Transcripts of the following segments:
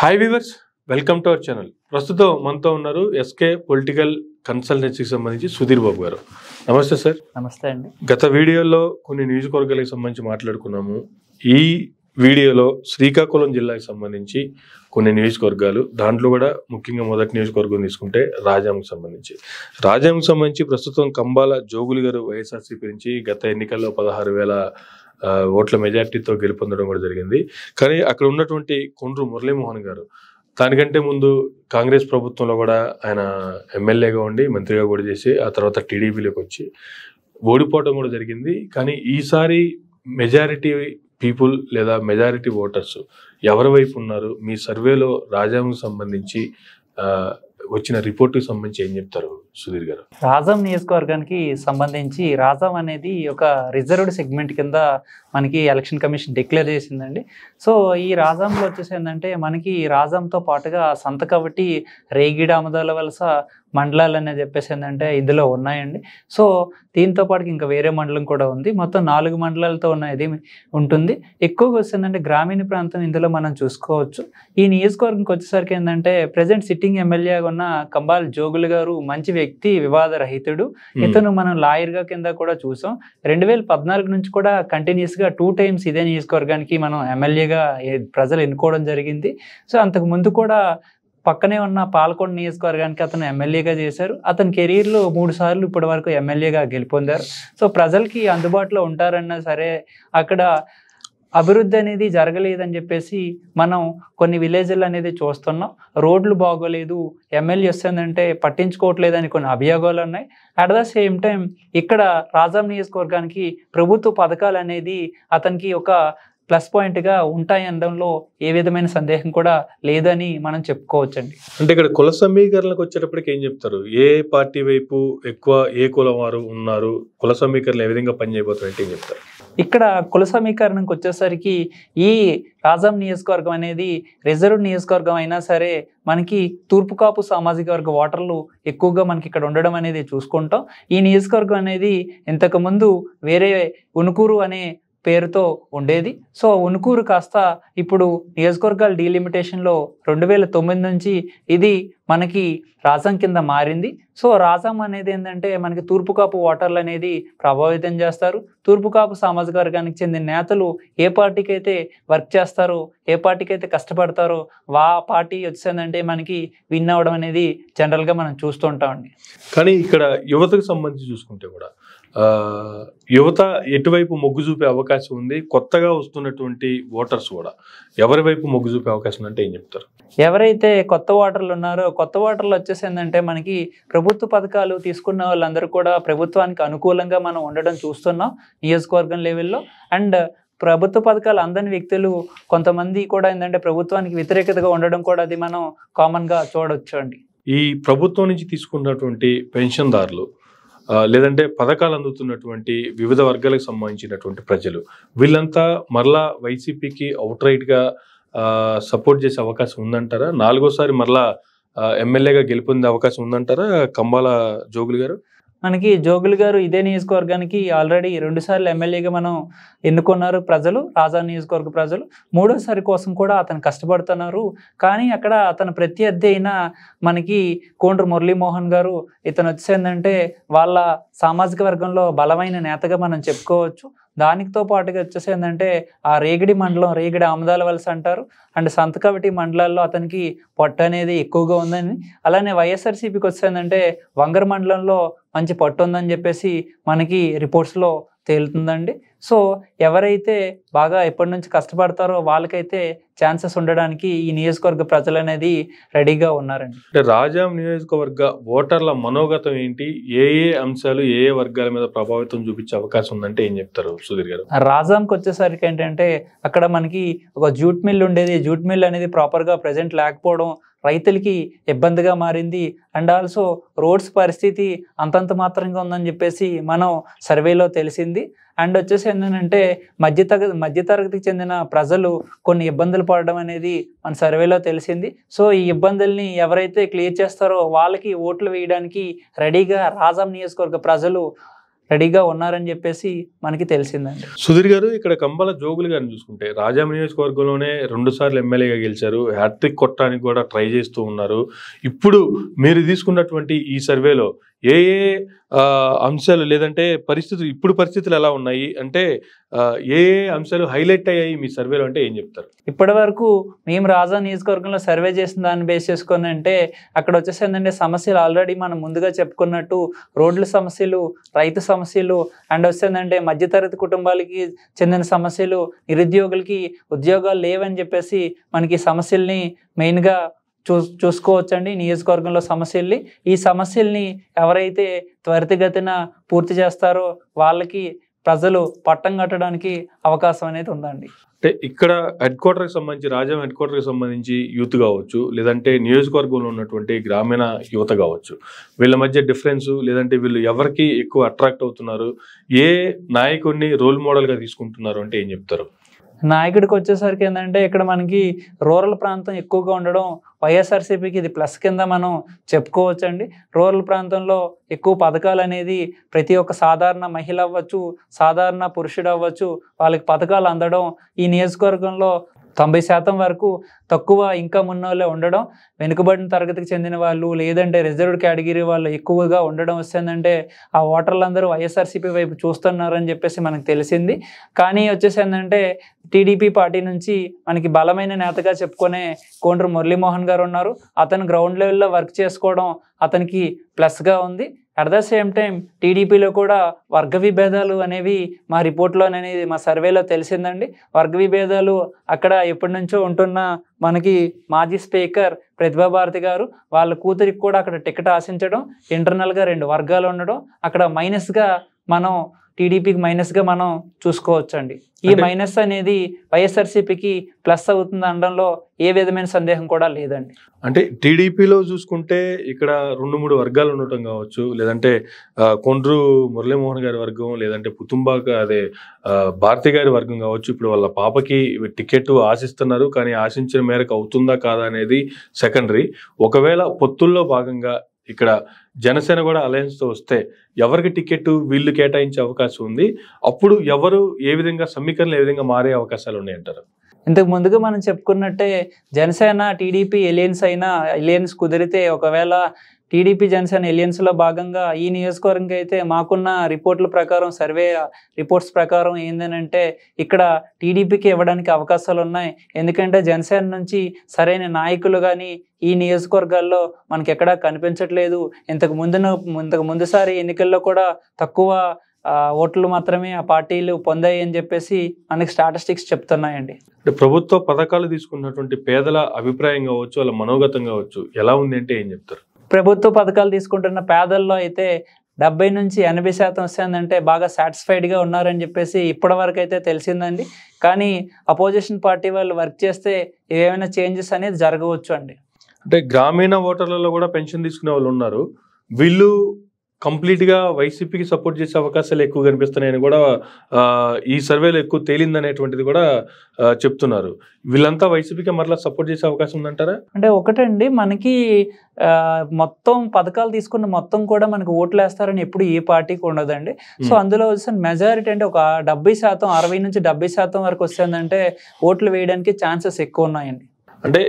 hi viewers welcome to our channel ప్రస్తుతం మనతో ఉన్నారు ఎస్కే పొలిటికల్ కన్సల్టెన్సీకి సంబంధించి సుధీర్ బాబు గారు నమస్తే సార్ నమస్తే అండి గత వీడియోలో కొన్ని నియోజకవర్గాలకు సంబంధించి మాట్లాడుకున్నాము ఈ వీడియోలో శ్రీకాకుళం జిల్లాకి సంబంధించి కొన్ని నియోజకవర్గాలు దాంట్లో కూడా ముఖ్యంగా మొదటి నియోజకవర్గం తీసుకుంటే రాజాంకి సంబంధించి రాజాంకి సంబంధించి ప్రస్తుతం కంబాల జోగులు గారు వైఎస్ఆర్సీపీ నుంచి గత ఎన్నికల్లో పదహారు వేల ఓట్ల మెజార్టీతో గెలుపొందడం కూడా జరిగింది కానీ అక్కడ ఉన్నటువంటి కొండ్రు మురళీమోహన్ గారు దానికంటే ముందు కాంగ్రెస్ ప్రభుత్వంలో కూడా ఆయన ఎమ్మెల్యేగా ఉండి మంత్రిగా కూడా చేసి ఆ తర్వాత టీడీపీలోకి వచ్చి ఓడిపోవడం కూడా జరిగింది కానీ ఈసారి మెజారిటీ పీపుల్ లేదా మెజారిటీ ఓటర్స్ ఎవరి వైపు ఉన్నారు మీ సర్వేలో రాజ్యాంగం సంబంధించి వచ్చిన రిపోర్ట్ సంబంధించి ఏం చెప్తారు సుధీర్ గారు రాజం నియోజకవర్గానికి సంబంధించి రాజం అనేది ఒక రిజర్వ్డ్ సెగ్మెంట్ కింద మనకి ఎలక్షన్ కమిషన్ డిక్లేర్ చేసిందండి సో ఈ రాజంలో వచ్చేసి ఏంటంటే మనకి రాజంతో పాటుగా సంత కాబట్టి రేగి ఆముదాల వలస మండలాలు అనేది చెప్పేసి ఏంటంటే ఇందులో ఉన్నాయండి సో దీంతో పాటు ఇంకా వేరే మండలం కూడా ఉంది మొత్తం నాలుగు మండలాలతో ఉన్న ఇది ఉంటుంది ఎక్కువగా వస్తుందంటే గ్రామీణ ప్రాంతం ఇందులో మనం చూసుకోవచ్చు ఈ నియోజకవర్గంకి వచ్చేసరికి ఏంటంటే ప్రజెంట్ సిట్టింగ్ ఎమ్మెల్యేగా ఉన్న కంబాల్ జోగులు గారు మంచి వ్యక్తి వివాద రహితుడు ఇతను మనం లాయర్గా కింద కూడా చూసాం రెండు వేల పద్నాలుగు నుంచి కూడా కంటిన్యూస్గా టూ టైమ్స్ ఇదే నియోజకవర్గానికి మనం ఎమ్మెల్యేగా ప్రజలు ఎన్నుకోవడం జరిగింది సో అంతకు ముందు కూడా పక్కనే ఉన్న పాలకొండ నియోజకవర్గానికి అతను ఎమ్మెల్యేగా చేశారు అతని కెరీర్లో మూడు సార్లు ఇప్పటి వరకు ఎమ్మెల్యేగా గెలుపొందారు సో ప్రజలకి అందుబాటులో ఉంటారన్నా సరే అక్కడ అభివృద్ధి అనేది జరగలేదని చెప్పేసి మనం కొన్ని విలేజ్లు అనేది చూస్తున్నాం రోడ్లు బాగోలేదు ఎమ్మెల్యే వస్తుందంటే పట్టించుకోవట్లేదని కొన్ని అభియోగాలు ఉన్నాయి అట్ ద సేమ్ టైం ఇక్కడ రాజాం నియోజకవర్గానికి ప్రభుత్వ పథకాలు అనేది అతనికి ఒక ప్లస్ పాయింట్గా ఉంటాయి అనడంలో ఏ విధమైన సందేహం కూడా లేదని మనం చెప్పుకోవచ్చండి అంటే ఇక్కడ కుల సమీకరణకు వచ్చేటప్పటికి ఏం చెప్తారు ఏ పార్టీ వైపు ఎక్కువ ఏ కులం వారు ఉన్నారు కుల సమీకరణలు ఏ విధంగా పనిచేయబోతున్నాయి ఏం చెప్తారు ఇక్కడ కుల సమీకరణకు వచ్చేసరికి ఈ రాజాం నియోజకవర్గం అనేది రిజర్వ్ నియోజకవర్గం అయినా సరే మనకి తూర్పు కాపు సామాజిక వర్గ ఓటర్లు ఎక్కువగా మనకి ఇక్కడ ఉండడం అనేది చూసుకుంటాం ఈ నియోజకవర్గం అనేది ఇంతకుముందు వేరే ఉనుకూరు అనే పేరుతో ఉండేది సో ఉనుకూరు కాస్త ఇప్పుడు నియోజకవర్గాల డీలిమిటేషన్లో రెండు వేల తొమ్మిది నుంచి ఇది మనకి రాజం కింద మారింది సో రాజం అనేది ఏంటంటే మనకి తూర్పు కాపు ఓటర్లు అనేది ప్రభావితం చేస్తారు తూర్పు కాపు సామాజిక వర్గానికి చెందిన నేతలు ఏ పార్టీకి అయితే వర్క్ చేస్తారో ఏ పార్టీకి అయితే కష్టపడతారో వా పార్టీ వచ్చిందంటే మనకి విన్ అవడం అనేది జనరల్గా మనం చూస్తుంటామండి కానీ ఇక్కడ యువతకు సంబంధించి చూసుకుంటే కూడా యువత ఎటువైపు మొగ్గు చూపే అవకాశం ఉంది కొత్తగా వస్తున్నటువంటి ఓటర్స్ కూడా ఎవరి వైపు మొగ్గు చూపే అవకాశం అంటే ఏం చెప్తారు ఎవరైతే కొత్త ఓటర్లు ఉన్నారో కొత్త ఓటర్లు వచ్చేసి ఏంటంటే మనకి ప్రభుత్వ పథకాలు తీసుకున్న వాళ్ళందరూ కూడా ప్రభుత్వానికి అనుకూలంగా మనం ఉండడం చూస్తున్నాం నియోజకవర్గం లెవెల్లో అండ్ ప్రభుత్వ పథకాలు అందని వ్యక్తులు కొంతమంది కూడా ఏంటంటే ప్రభుత్వానికి వ్యతిరేకతగా ఉండడం కూడా అది మనం కామన్గా చూడవచ్చు అండి ఈ ప్రభుత్వం నుంచి తీసుకున్నటువంటి పెన్షన్దారులు లేదంటే పథకాలు అందుతున్నటువంటి వివిధ వర్గాలకు సంబంధించినటువంటి ప్రజలు వీళ్ళంతా మరలా వైసీపీకి అవుట్ రైట్గా సపోర్ట్ చేసే అవకాశం ఉందంటారా నాలుగోసారి మరలా ఎమ్మెల్యేగా గెలుపొందే అవకాశం ఉందంటారా కంబాల జోగులు గారు మనకి జోగులు గారు ఇదే నియోజకవర్గానికి ఆల్రెడీ రెండుసార్లు ఎమ్మెల్యేగా మనం ఎన్నుకున్నారు ప్రజలు రాజా నియోజకవర్గ ప్రజలు మూడోసారి కోసం కూడా అతను కష్టపడుతున్నారు కానీ అక్కడ అతను ప్రత్యర్థి అయిన మనకి కోండ్రు మురళీమోహన్ గారు ఇతను వచ్చేందంటే వాళ్ళ సామాజిక వర్గంలో బలమైన నేతగా మనం చెప్పుకోవచ్చు దానితో పాటుగా వచ్చేసి ఏంటంటే ఆ రేగిడి మండలం రేగిడి ఆముదాల వలస అంటారు అండ్ సంతకవిటి మండలాల్లో అతనికి పట్టు అనేది ఎక్కువగా ఉందని అలానే వైఎస్ఆర్సీపీకి వచ్చేందంటే వంగర మండలంలో మంచి పట్టు ఉందని చెప్పేసి మనకి రిపోర్ట్స్లో తేలుతుందండి సో ఎవరైతే బాగా ఎప్పటి నుంచి కష్టపడతారో వాళ్ళకైతే ఛాన్సెస్ ఉండడానికి ఈ నియోజకవర్గ ప్రజలు అనేది రెడీగా ఉన్నారండి అంటే రాజాం నియోజకవర్గ ఓటర్ల మనోగతం ఏంటి ఏ ఏ అంశాలు ఏ ఏ వర్గాల మీద ప్రభావితం చూపించే అవకాశం ఉందంటే ఏం చెప్తారు సుధీర్ గారు రాజాంకి వచ్చేసరికి ఏంటంటే అక్కడ మనకి ఒక జూట్ మిల్ ఉండేది జూట్ మిల్ అనేది ప్రాపర్గా ప్రజెంట్ లేకపోవడం రైతులకి ఇబ్బందిగా మారింది అండ్ ఆల్సో రోడ్స్ పరిస్థితి అంతంత మాత్రంగా ఉందని చెప్పేసి మనం సర్వేలో తెలిసింది అండ్ వచ్చేసి ఏంటంటే మధ్యతరగతి మధ్యతరగతికి చెందిన ప్రజలు కొన్ని ఇబ్బందులు పడడం అనేది మన సర్వేలో తెలిసింది సో ఈ ఇబ్బందుల్ని ఎవరైతే క్లియర్ చేస్తారో వాళ్ళకి ఓట్లు వేయడానికి రెడీగా రాజం నియోజకవర్గ ప్రజలు రెడీగా ఉన్నారని చెప్పేసి మనకి తెలిసిందండి సుధీర్ గారు ఇక్కడ కంబాల జోగులు గారిని చూసుకుంటే రాజా నియోజకవర్గంలోనే రెండు సార్లు ఎమ్మెల్యేగా గెలిచారు హ్యాట్రిక్ కొట్టడానికి కూడా ట్రై చేస్తూ ఉన్నారు ఇప్పుడు మీరు తీసుకున్నటువంటి ఈ సర్వేలో ఏ ఏ అంశాలు లేదంటే పరిస్థితులు ఇప్పుడు పరిస్థితులు ఎలా ఉన్నాయి అంటే ఏ ఏ అంశాలు హైలైట్ అయ్యాయి మీ సర్వేలో అంటే ఏం చెప్తారు ఇప్పటి వరకు మేము రాజా నియోజకవర్గంలో సర్వే చేసిన దాన్ని బేస్ చేసుకుని అంటే అక్కడ వచ్చేసి ఏంటంటే సమస్యలు ఆల్రెడీ మనం ముందుగా చెప్పుకున్నట్టు రోడ్ల సమస్యలు రైతు సమస్యలు అండ్ వచ్చేందంటే మధ్యతరగతి కుటుంబాలకి చెందిన సమస్యలు నిరుద్యోగులకి ఉద్యోగాలు లేవని చెప్పేసి మనకి సమస్యల్ని మెయిన్గా చూ చూసుకోవచ్చండి నియోజకవర్గంలో సమస్యల్ని ఈ సమస్యల్ని ఎవరైతే త్వరితగతిన పూర్తి చేస్తారో వాళ్ళకి ప్రజలు పట్టం కట్టడానికి అవకాశం అనేది ఉందండి అంటే ఇక్కడ హెడ్ క్వార్టర్కి సంబంధించి రాజ్యం హెడ్ క్వార్టర్కి సంబంధించి యూత్ కావచ్చు లేదంటే నియోజకవర్గంలో ఉన్నటువంటి గ్రామీణ యువత కావచ్చు వీళ్ళ మధ్య డిఫరెన్స్ లేదంటే వీళ్ళు ఎవరికి ఎక్కువ అట్రాక్ట్ అవుతున్నారు ఏ నాయకుడిని రోల్ మోడల్గా తీసుకుంటున్నారు అంటే ఏం చెప్తారు నాయకుడికి వచ్చేసరికి ఏంటంటే ఇక్కడ మనకి రూరల్ ప్రాంతం ఎక్కువగా ఉండడం వైఎస్ఆర్సీపీకి ఇది ప్లస్ కింద మనం చెప్పుకోవచ్చండి రూరల్ ప్రాంతంలో ఎక్కువ పథకాలు అనేది ప్రతి ఒక్క సాధారణ మహిళ అవ్వచ్చు సాధారణ పురుషుడు అవ్వచ్చు వాళ్ళకి పథకాలు అందడం ఈ నియోజకవర్గంలో తొంభై శాతం వరకు తక్కువ ఇన్కమ్ ఉన్న వాళ్ళే ఉండడం వెనుకబడిన తరగతికి చెందిన వాళ్ళు లేదంటే రిజర్వ్డ్ కేటగిరీ వాళ్ళు ఎక్కువగా ఉండడం వస్తుందంటే ఆ ఓటర్లు అందరూ వైఎస్ఆర్సీపీ వైపు చూస్తున్నారని చెప్పేసి మనకు తెలిసింది కానీ వచ్చేసి ఏంటంటే టీడీపీ పార్టీ నుంచి మనకి బలమైన నేతగా చెప్పుకునే కోండ్రు మురళీమోహన్ గారు ఉన్నారు అతను గ్రౌండ్ లెవెల్లో వర్క్ చేసుకోవడం అతనికి ప్లస్గా ఉంది అట్ ద సేమ్ టైం టీడీపీలో కూడా వర్గ విభేదాలు అనేవి మా రిపోర్ట్లో అనేది మా సర్వేలో తెలిసిందండి వర్గ విభేదాలు అక్కడ ఎప్పటి నుంచో ఉంటున్న మనకి మాజీ స్పీకర్ ప్రతిభాభారతి గారు వాళ్ళ కూతురికి కూడా అక్కడ టికెట్ ఆశించడం ఇంటర్నల్గా రెండు వర్గాలు ఉండడం అక్కడ మైనస్గా మనం టీడీపీకి మైనస్గా మనం చూసుకోవచ్చండి ఈ మైనస్ అనేది వైఎస్ఆర్సీపీకి ప్లస్ అవుతుంది అనడంలో ఏ విధమైన సందేహం కూడా లేదండి అంటే టీడీపీలో చూసుకుంటే ఇక్కడ రెండు మూడు వర్గాలు ఉండటం కావచ్చు లేదంటే కొండ్రు మురళీమోహన్ గారి వర్గం లేదంటే పుతుంబాక అదే భారతి గారి వర్గం కావచ్చు ఇప్పుడు వాళ్ళ పాపకి టికెట్ ఆశిస్తున్నారు కానీ ఆశించిన మేరకు అవుతుందా కాదా అనేది సెకండరీ ఒకవేళ పొత్తుల్లో భాగంగా ఇక్కడ జనసేన కూడా అలయన్స్తో వస్తే ఎవరికి టికెట్ వీళ్ళు కేటాయించే అవకాశం ఉంది అప్పుడు ఎవరు ఏ విధంగా సమీకరణలు ఏ విధంగా మారే అవకాశాలు ఉన్నాయంటారు ఇంతకు ముందుగా మనం చెప్పుకున్నట్టే జనసేన టీడీపీ ఎలియన్స్ అయినా ఎలియన్స్ కుదిరితే ఒకవేళ టీడీపీ జనసేన ఎలియన్స్లో భాగంగా ఈ నియోజకవర్గం అయితే మాకున్న రిపోర్ట్ల ప్రకారం సర్వే రిపోర్ట్స్ ప్రకారం ఏంటంటే ఇక్కడ టీడీపీకి ఇవ్వడానికి అవకాశాలు ఉన్నాయి ఎందుకంటే జనసేన నుంచి సరైన నాయకులు కానీ ఈ నియోజకవర్గాల్లో మనకి ఎక్కడా కనిపించట్లేదు ఇంతకు ముందున ఇంతకు ముందుసారి ఎన్నికల్లో కూడా తక్కువ ఓట్లు మాత్రమే ఆ పార్టీలు పొందాయి అని చెప్పేసి మనకి స్టాటిస్టిక్స్ చెప్తున్నాయండి అంటే ప్రభుత్వ పథకాలు తీసుకున్నటువంటి పేదల అభిప్రాయం కావచ్చు వాళ్ళ మనోగతం కావచ్చు ఎలా ఉంది అంటే ఏం చెప్తారు ప్రభుత్వ పథకాలు తీసుకుంటున్న పేదల్లో అయితే డెబ్బై నుంచి ఎనభై శాతం వస్తుందంటే బాగా సాటిస్ఫైడ్గా ఉన్నారని చెప్పేసి ఇప్పటివరకు అయితే తెలిసిందండి కానీ అపోజిషన్ పార్టీ వాళ్ళు వర్క్ చేస్తే ఏమైనా చేంజెస్ అనేది జరగవచ్చు అండి అంటే గ్రామీణ ఓటర్లలో కూడా పెన్షన్ తీసుకునే వాళ్ళు ఉన్నారు వీళ్ళు కంప్లీట్గా వైసీపీకి సపోర్ట్ చేసే అవకాశాలు ఎక్కువ కనిపిస్తున్నాయని కూడా ఈ సర్వేలో ఎక్కువ తేలిందనేటువంటిది కూడా చెప్తున్నారు వీళ్ళంతా వైసీపీకి మరలా సపోర్ట్ చేసే అవకాశం ఉందంటారా అంటే ఒకటండి మనకి మొత్తం పథకాలు తీసుకున్న మొత్తం కూడా మనకు ఓట్లు వేస్తారని ఎప్పుడు ఏ పార్టీకి ఉండదండి సో అందులో వచ్చిన మెజారిటీ అంటే ఒక డెబ్బై శాతం అరవై నుంచి డెబ్బై శాతం వరకు వస్తుందంటే ఓట్లు వేయడానికి ఛాన్సెస్ ఎక్కువ ఉన్నాయండి అంటే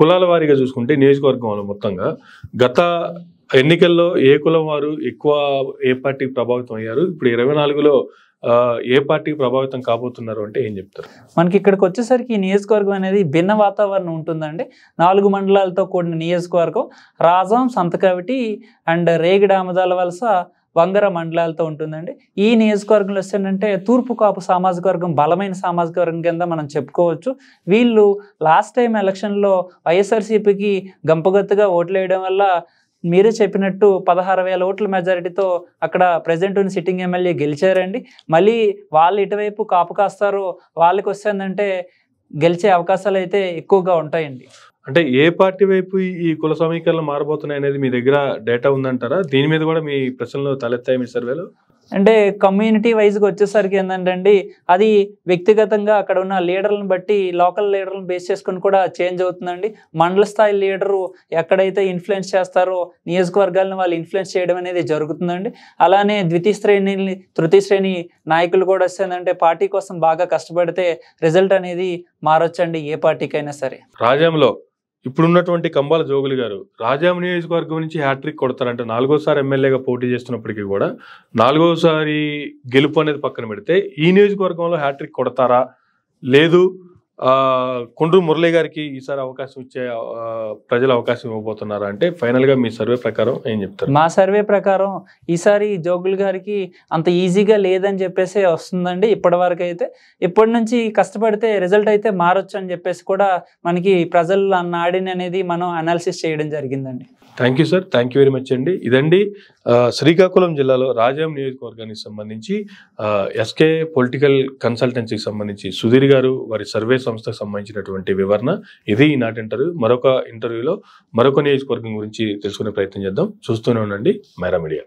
కులాల వారీగా చూసుకుంటే నియోజకవర్గంలో మొత్తంగా గత ఎన్నికల్లో ఏ కులం వారు ఎక్కువ ఏ పార్టీకి ప్రభావితం అయ్యారు ఇప్పుడు ఇరవై నాలుగులో ఏ పార్టీ ప్రభావితం కాబోతున్నారు అంటే ఏం చెప్తారు మనకి ఇక్కడికి వచ్చేసరికి ఈ నియోజకవర్గం అనేది భిన్న వాతావరణం ఉంటుందండి నాలుగు మండలాలతో కూడిన నియోజకవర్గం రాజం సంతకవిటి అండ్ రేగిడి ఆమదాల వలస వంగర మండలాలతో ఉంటుందండి ఈ నియోజకవర్గంలో ఏంటంటే తూర్పు కాపు సామాజిక వర్గం బలమైన సామాజిక వర్గం కింద మనం చెప్పుకోవచ్చు వీళ్ళు లాస్ట్ టైం ఎలక్షన్లో వైఎస్ఆర్సీపీకి గంపగత్తుగా ఓట్లు వేయడం వల్ల మీరే చెప్పినట్టు పదహారు వేల ఓట్ల మెజారిటీతో అక్కడ ప్రెసిడెంట్ ఉన్న సిట్టింగ్ ఎమ్మెల్యే గెలిచారండి మళ్ళీ వాళ్ళు ఇటువైపు కాపు కాస్తారో వాళ్ళకి వస్తుందంటే గెలిచే అవకాశాలు అయితే ఎక్కువగా ఉంటాయండి అంటే ఏ పార్టీ వైపు ఈ కుల సమీకరణలు మారబోతున్నాయి అనేది మీ దగ్గర డేటా ఉందంటారా దీని మీద కూడా మీ ప్రశ్నలు తలెత్తాయి మీ సర్వేలో అంటే కమ్యూనిటీ వైజ్గా వచ్చేసరికి ఏంటంటే అది వ్యక్తిగతంగా అక్కడ ఉన్న లీడర్లను బట్టి లోకల్ లీడర్లను బేస్ చేసుకుని కూడా చేంజ్ అవుతుందండి మండల స్థాయి లీడరు ఎక్కడైతే ఇన్ఫ్లుయెన్స్ చేస్తారో నియోజకవర్గాలను వాళ్ళు ఇన్ఫ్లుయెన్స్ చేయడం అనేది జరుగుతుందండి అలానే ద్వితీయ శ్రేణి తృతీయ శ్రేణి నాయకులు కూడా వస్తుందంటే పార్టీ కోసం బాగా కష్టపడితే రిజల్ట్ అనేది మారొచ్చండి ఏ పార్టీకైనా సరే రాజ్యంలో ఇప్పుడున్నటువంటి కంబాల జోగులు గారు రాజాం నియోజకవర్గం నుంచి హ్యాట్రిక్ కొడతారంటే నాలుగోసారి ఎమ్మెల్యేగా పోటీ చేస్తున్నప్పటికీ కూడా నాలుగోసారి గెలుపు అనేది పక్కన పెడితే ఈ నియోజకవర్గంలో హ్యాట్రిక్ కొడతారా లేదు కుండ్రు మురళి గారికి ఈసారి అవకాశం ఇచ్చే ప్రజలు అవకాశం ఇవ్వబోతున్నారు అంటే ఫైనల్గా మీ సర్వే ప్రకారం ఏం చెప్తారు మా సర్వే ప్రకారం ఈసారి జోగులు గారికి అంత ఈజీగా లేదని చెప్పేసి వస్తుందండి ఇప్పటి వరకు అయితే ఇప్పటి నుంచి కష్టపడితే రిజల్ట్ అయితే మారొచ్చు అని చెప్పేసి కూడా మనకి ప్రజలు అన్న ఆడిని అనేది మనం అనాలిసిస్ చేయడం జరిగిందండి thank sir thank very much అండి ఇదండి శ్రీకాకుళం జిల్లాలో రాజాం నియోజకవర్గానికి సంబంధించి ఎస్కే పొలిటికల్ కన్సల్టెన్సీకి సంబంధించి సుధీర్ గారు వారి సర్వే సంస్థకు సంబంధించినటువంటి వివరణ ఇది ఈనాటి ఇంటర్వ్యూ మరొక ఇంటర్వ్యూలో మరొక నియోజకవర్గం గురించి తెలుసుకునే ప్రయత్నం చేద్దాం చూస్తూనే ఉండండి మైరా మీడియా